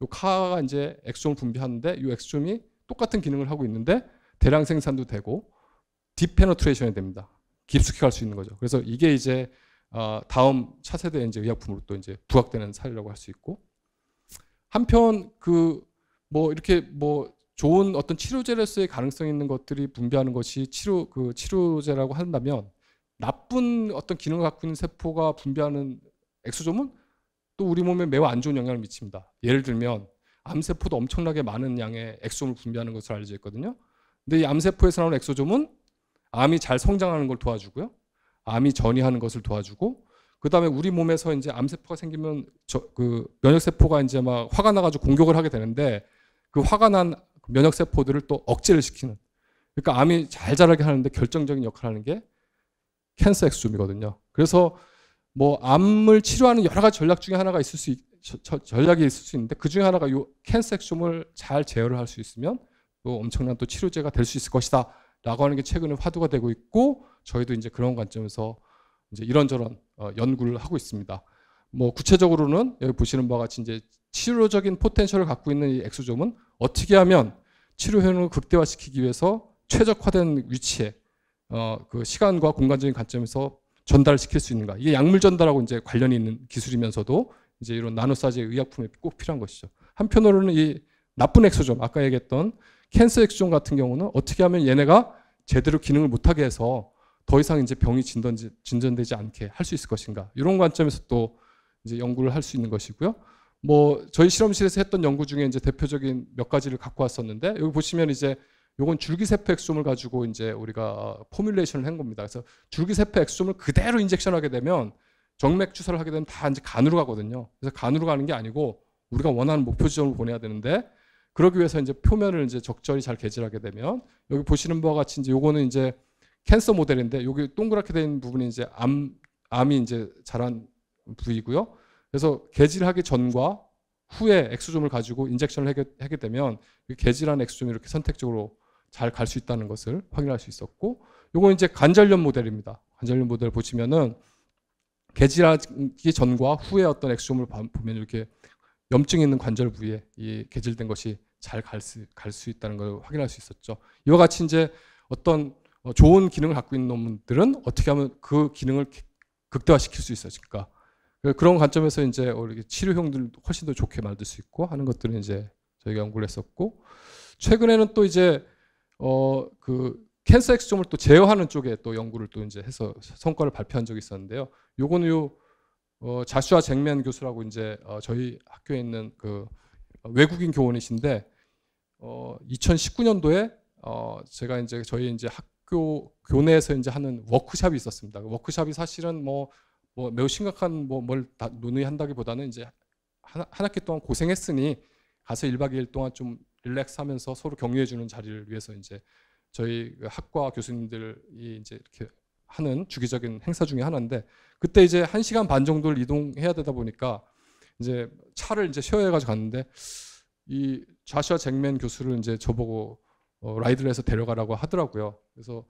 요 카가 이제 엑소좀을 분비하는데 요 엑소좀이 똑같은 기능을 하고 있는데 대량 생산도 되고 디페너트레이션이 됩니다. 깊숙이 갈수 있는 거죠. 그래서 이게 이제 어, 다음 차세대 이제 의약품으로 또 이제 부각되는 사례라고 할 수 있고 한편 그 뭐 이렇게 뭐 좋은 어떤 치료제로서의 가능성 있는 것들이 분비하는 것이 치료 그 치료제라고 한다면 나쁜 어떤 기능을 갖고 있는 세포가 분비하는 엑소점은 또 우리 몸에 매우 안 좋은 영향을 미칩니다. 예를 들면 암세포도 엄청나게 많은 양의 엑소을 분비하는 것을 알려져 있거든요. 근데 이 암세포에서 나오는 엑소점은 암이 잘 성장하는 걸 도와주고요. 암이 전이하는 것을 도와주고 그다음에 우리 몸에서 이제 암세포가 생기면 저, 그 면역 세포가 이제 막 화가 나 가지고 공격을 하게 되는데 그 화가 난 면역 세포들을 또 억제를 시키는 그러니까 암이 잘 자라게 하는데 결정적인 역할을 하는 게 캔서 액수줌이거든요 그래서 뭐 암을 치료하는 여러 가지 전략 중에 하나가 있을 수 있, 저, 전략이 있을 수 있는데 그 중에 하나가 요 캔서 엑스을잘 제어를 할 수 있으면 또 엄청난 또 치료제가 될 수 있을 것이다라고 하는 게 최근에 화두가 되고 있고 저희도 이제 그런 관점에서 이제 이런저런 어, 연구를 하고 있습니다. 뭐 구체적으로는 여기 보시는 바와 같이 이제 치료적인 포텐셜을 갖고 있는 이액수점은 어떻게 하면 치료 효능을 극대화시키기 위해서 최적화된 위치에 어, 그 시간과 공간적인 관점에서 전달시킬 수 있는가. 이게 약물 전달하고 이제 관련이 있는 기술이면서도 이제 이런 나노사제 의약품에 꼭 필요한 것이죠. 한편으로는 이 나쁜 엑소좀, 아까 얘기했던 캔서 엑소좀 같은 경우는 어떻게 하면 얘네가 제대로 기능을 못하게 해서 더 이상 이제 병이 진전, 지 진전되지 않게 할 수 있을 것인가. 이런 관점에서 또 이제 연구를 할 수 있는 것이고요. 뭐 저희 실험실에서 했던 연구 중에 이제 대표적인 몇 가지를 갖고 왔었는데 여기 보시면 이제 요건 줄기세포 엑솜을 가지고 이제 우리가 어, 포뮬레이션을 한 겁니다. 그래서 줄기세포 엑솜을 그대로 인젝션하게 되면 정맥 주사를 하게 되면 다 이제 간으로 가거든요. 그래서 간으로 가는 게 아니고 우리가 원하는 목표 지점을 보내야 되는데 그러기 위해서 이제 표면을 이제 적절히 잘 개질하게 되면 여기 보시는 바와 같이 이제 요거는 이제 캔서 모델인데 여기 동그랗게 된 부분이 이제 암 암이 이제 자란 부위고요. 그래서 개질하기 전과 후에 엑소점을 가지고 인젝션을 하게, 하게 되면 개질한 엑소점이 이렇게 선택적으로 잘갈수 있다는 것을 확인할 수 있었고 요건 이제 간절염 모델입니다. 간절염 모델 보시면은 개질하기 전과 후에 어떤 엑소을 보면 이렇게 염증 있는 관절 부위에 이 개질된 것이 잘 갈 수 갈 수 있다는 걸 확인할 수 있었죠. 이와 같이 이제 어떤 어, 좋은 기능을 갖고 있는 놈들은 어떻게 하면 그 기능을 극대화시킬 수 있을까? 그, 그런 관점에서 이제 치료형들 훨씬 더 좋게 만들 수 있고 하는 것들은 이제 저희가 연구를 했었고 최근에는 또 이제 어그 캔서 엑스종을또 제어하는 쪽에 또 연구를 또 이제 해서 성과를 발표한 적이 있었는데요. 요거는 요 어, 자슈아 잭면 교수라고 이제 어, 저희 학교에 있는 그 어, 외국인 교원이신데 어, 2019년도에 어, 제가 이제 저희 이제 학교 교내에서 이제 하는 워크샵이 있었습니다. 그 워크샵이 사실은 뭐, 뭐 매우 심각한 뭐뭘 논의한다기보다는 이제 한, 한 학기 동안 고생했으니 가서 1박 2일 동안 좀 릴렉스하면서 서로 격려해주는 자리를 위해서 이제 저희 그 학과 교수님들이 이제 이렇게 하는 주기적인 행사 중에 하나인데 그때 이제 한 시간 반 정도를 이동해야 되다 보니까 이제 차를 이제 쉐어해가지고 갔는데 이좌시와 잭맨 교수를 이제 저보고 어, 라이드를 해서 데려가라고 하더라고요. 그래서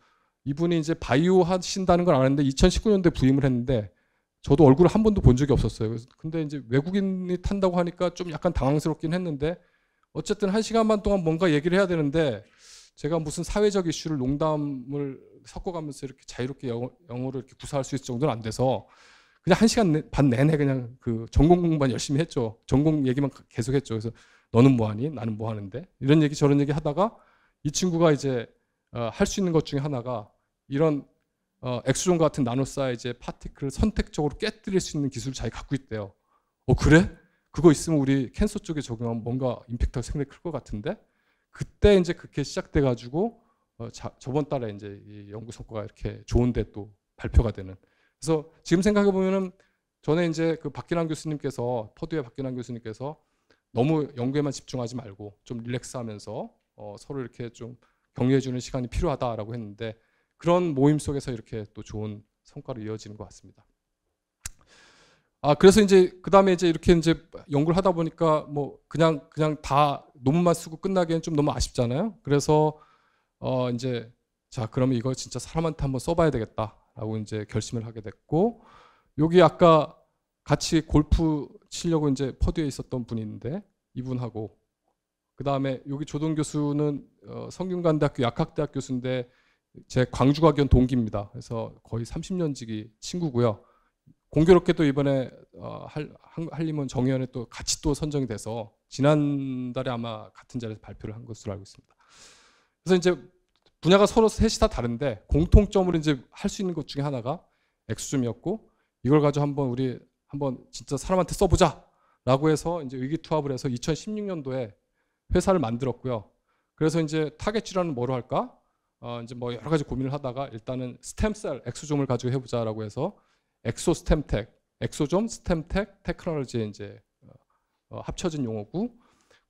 이분이 이제 바이오 하신다는 걸 아는데 2019년도에 부임을 했는데 저도 얼굴을 한 번도 본 적이 없었어요. 그래서 근데 이제 외국인이 탄다고 하니까 좀 약간 당황스럽긴 했는데 어쨌든 한 시간 반 동안 뭔가 얘기를 해야 되는데 제가 무슨 사회적 이슈를 농담을 섞어가면서 이렇게 자유롭게 영어, 영어를 이렇게 구사할 수 있을 정도는 안 돼서 그냥 한 시간 반 내내 그냥 그 전공 공부만 열심히 했죠. 전공 얘기만 계속 했죠. 그래서 너는 뭐 하니? 나는 뭐 하는데? 이런 얘기 저런 얘기 하다가 이 친구가 이제 어, 할 수 있는 것 중에 하나가 이런 어, 엑소존 같은 나노 사이즈의 파티클을 선택적으로 깨뜨릴 수 있는 기술을 자기 갖고 있대요. 어 그래? 그거 있으면 우리 캔서 쪽에 적용하면 뭔가 임팩트가 생당클것 같은데 그때 이제 그게 시작돼 가지고 어, 저번 달에 이제 이 연구 성과가 이렇게 좋은데 또 발표가 되는. 그래서 지금 생각해 보면은 전에 이제 그박기란 교수님께서 퍼두의 박기란 교수님께서 너무 연구에만 집중하지 말고 좀 릴렉스하면서 어, 서로 이렇게 좀 격려해 주는 시간이 필요하다라고 했는데 그런 모임 속에서 이렇게 또 좋은 성과로 이어지는 것 같습니다. 아 그래서 이제 그 다음에 이제 이렇게 이제 연구를 하다 보니까 뭐 그냥 그냥 다 논문만 쓰고 끝나기엔 좀 너무 아쉽잖아요. 그래서 어 이제 자 그러면 이걸 진짜 사람한테 한번 써봐야 되겠다라고 이제 결심을 하게 됐고 여기 아까 같이 골프 치려고 이제 퍼듀에 있었던 분인데 이분하고 그 다음에 여기 조동 교수는 어, 성균관대학교 약학대학 교수인데 제 광주과견 동기입니다. 그래서 거의 30년 지기 친구고요. 공교롭게 도 이번에 어, 할, 한림은 정의원에 또 같이 또 선정이 돼서 지난달에 아마 같은 자리에서 발표를 한 것으로 알고 있습니다. 그래서 이제 분야가 서로 셋이 다 다른데 공통점으로 이제 할 수 있는 것 중에 하나가 엑스줌이었고 이걸 가지고 한번 우리 한번 진짜 사람한테 써보자라고 해서 이제 의기투합을 해서 2016년도에 회사를 만들었고요. 그래서 이제 타겟질라는 뭐로 할까? 어, 이제 뭐 여러 가지 고민을 하다가 일단은 스템셀 엑스줌을 가지고 해보자라고 해서 엑소스템텍, 엑소좀 스템텍 테크놀로지에 이제 어, 어, 합쳐진 용어고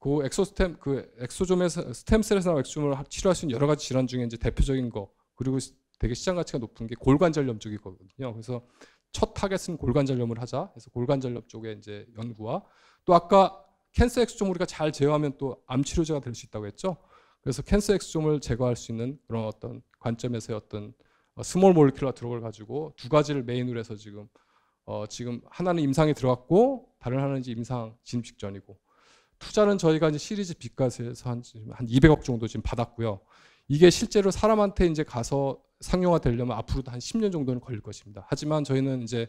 그 엑소스템 그 엑소좀에서 스템셀에서 나온 엑소좀을 치료할 수 있는 여러 가지 질환 중에 이제 대표적인 거 그리고 되게 시장 가치가 높은 게 골관절염 쪽이거든요. 그래서 첫 타겟은 골관절염을 하자. 그래서 골관절염 쪽에 이제 연구와 또 아까 캔서 엑소좀 우리가 잘 제어하면 또 암 치료제가 될 수 있다고 했죠. 그래서 캔서 엑소좀을 제거할 수 있는 그런 어떤 관점에서의 어떤 어, 스몰 몰리큘러 드럭을 가지고 두 가지를 메인으로 해서 지금 어, 지금 하나는 임상에 들어갔고 다른 하나는 이제 임상 진입 직전이고 투자는 저희가 이제 시리즈 b 까세에서 한, 한 200억 정도 지금 받았고요. 이게 실제로 사람한테 이제 가서 상용화 되려면 앞으로도 한 10년 정도는 걸릴 것입니다. 하지만 저희는 이제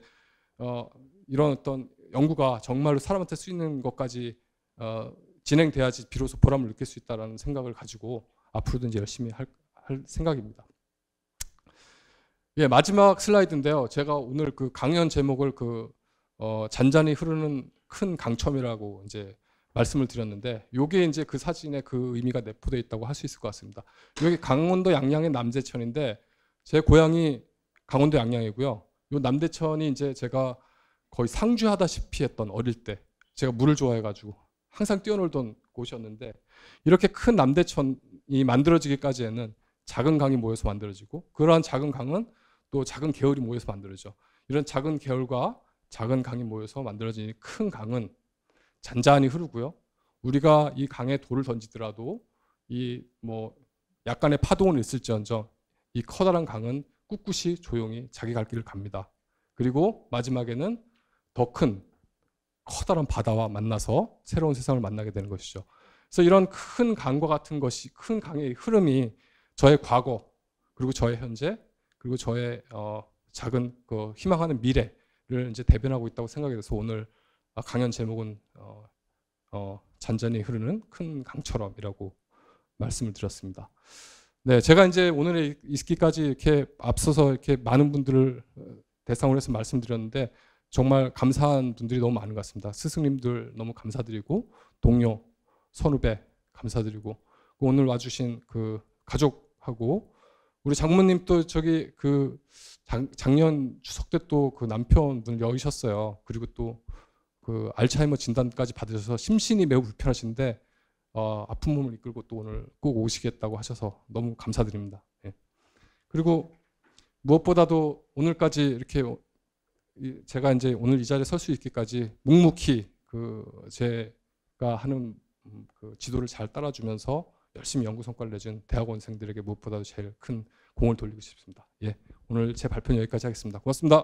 어, 이런 어떤 연구가 정말로 사람한테 쓰이는 것까지 어, 진행돼야지 비로소 보람을 느낄 수 있다라는 생각을 가지고 앞으로도 이제 열심히 할, 할 생각입니다. 예, 마지막 슬라이드인데요. 제가 오늘 그 강연 제목을 그 어, 잔잔히 흐르는 큰 강첨이라고 이제 말씀을 드렸는데 요게 이제 그 사진에 그 의미가 내포되어 있다고 할 수 있을 것 같습니다. 여기 강원도 양양의 남대천인데 제 고향이 강원도 양양이고요. 요 남대천이 이제 제가 거의 상주하다시피 했던 어릴 때 제가 물을 좋아해 가지고 항상 뛰어놀던 곳이었는데 이렇게 큰 남대천이 만들어지기까지에는 작은 강이 모여서 만들어지고 그러한 작은 강은 또 작은 계열이 모여서 만들어져. 이런 작은 계열과 작은 강이 모여서 만들어진 큰 강은 잔잔히 흐르고요. 우리가 이 강에 돌을 던지더라도 이 뭐 약간의 파동은 있을지언정 이 커다란 강은 꿋꿋이 조용히 자기 갈 길을 갑니다. 그리고 마지막에는 더 큰 커다란 바다와 만나서 새로운 세상을 만나게 되는 것이죠. 그래서 이런 큰 강과 같은 것이 큰 강의 흐름이 저의 과거 그리고 저의 현재 그리고 저의 어, 작은 그 희망하는 미래를 이제 대변하고 있다고 생각이 돼서 오늘 아, 강연 제목은 어, 어, 잔잔히 흐르는 큰 강처럼이라고 말씀을 드렸습니다. 네, 제가 이제 오늘에있기까지 이렇게 앞서서 이렇게 많은 분들을 어, 대상으로 해서 말씀드렸는데 정말 감사한 분들이 너무 많은 것 같습니다. 스승님들 너무 감사드리고 동료, 선후배 감사드리고 그 오늘 와주신 그 가족하고 우리 장모님 또 저기 그 작, 년 추석 때 또 그 남편분을 여의셨어요. 그리고 또 그 알츠하이머 진단까지 받으셔서 심신이 매우 불편하신데 어, 아픈 몸을 이끌고 또 오늘 꼭 오시겠다고 하셔서 너무 감사드립니다. 예. 그리고 무엇보다도 오늘까지 이렇게 제가 이제 오늘 이 자리에 설 수 있기까지 묵묵히 그 제가 하는 음, 그 지도를 잘 따라주면서 열심히 연구 성과를 내준 대학원생들에게 무엇보다도 제일 큰 공을 돌리고 싶습니다. 예, 오늘 제 발표는 여기까지 하겠습니다. 고맙습니다.